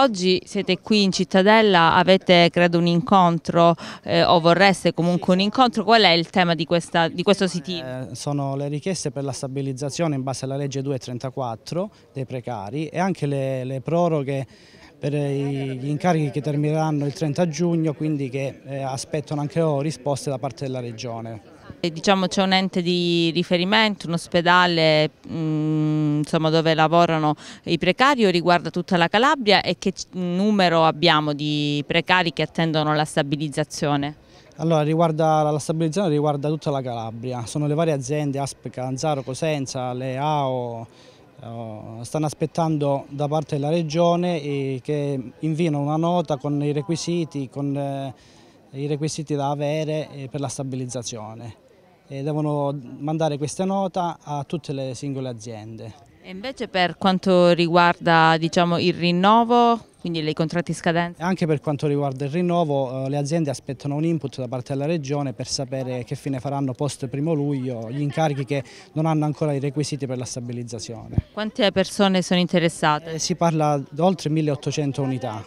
Oggi siete qui in cittadella, avete credo un incontro eh, o vorreste comunque un incontro, qual è il tema di, questa, di questo sito? Eh, sono le richieste per la stabilizzazione in base alla legge 234 dei precari e anche le, le proroghe per gli incarichi che termineranno il 30 giugno, quindi che eh, aspettano anche loro risposte da parte della Regione. Eh, diciamo c'è un ente di riferimento, un ospedale... Mh mm, insomma, dove lavorano i precari riguarda tutta la Calabria e che numero abbiamo di precari che attendono la stabilizzazione? Allora, riguarda, la stabilizzazione riguarda tutta la Calabria, sono le varie aziende, ASP, Calanzaro, Cosenza, le AO, eh, stanno aspettando da parte della Regione che inviano una nota con i requisiti, con eh, i requisiti da avere eh, per la stabilizzazione. E devono mandare questa nota a tutte le singole aziende. E invece per quanto riguarda diciamo, il rinnovo, quindi i contratti scadenti? Anche per quanto riguarda il rinnovo, eh, le aziende aspettano un input da parte della Regione per sapere che fine faranno post primo luglio gli incarichi che non hanno ancora i requisiti per la stabilizzazione. Quante persone sono interessate? Eh, si parla di oltre 1800 unità,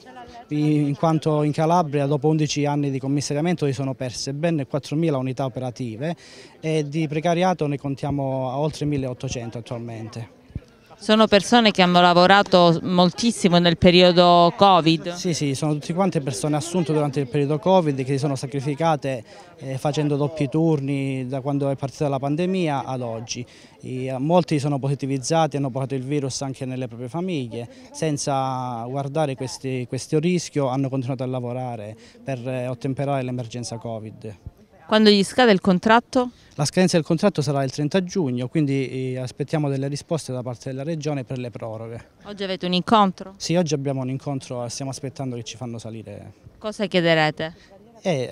in quanto in Calabria dopo 11 anni di commissariamento si sono perse ben 4.000 unità operative e di precariato ne contiamo a oltre 1.800 attualmente. Sono persone che hanno lavorato moltissimo nel periodo Covid? Sì, sì, sono tutte quante persone assunte durante il periodo Covid che si sono sacrificate eh, facendo doppi turni da quando è partita la pandemia ad oggi. E eh, molti sono positivizzati, hanno portato il virus anche nelle proprie famiglie, senza guardare questi, questo rischio hanno continuato a lavorare per eh, ottemperare l'emergenza Covid. Quando gli scade il contratto? La scadenza del contratto sarà il 30 giugno, quindi eh, aspettiamo delle risposte da parte della Regione per le proroghe. Oggi avete un incontro? Sì, oggi abbiamo un incontro, eh, stiamo aspettando che ci fanno salire. Cosa chiederete? Eh,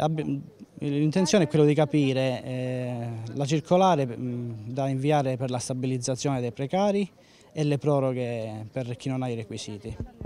L'intenzione è quella di capire eh, la circolare mm, da inviare per la stabilizzazione dei precari e le proroghe per chi non ha i requisiti.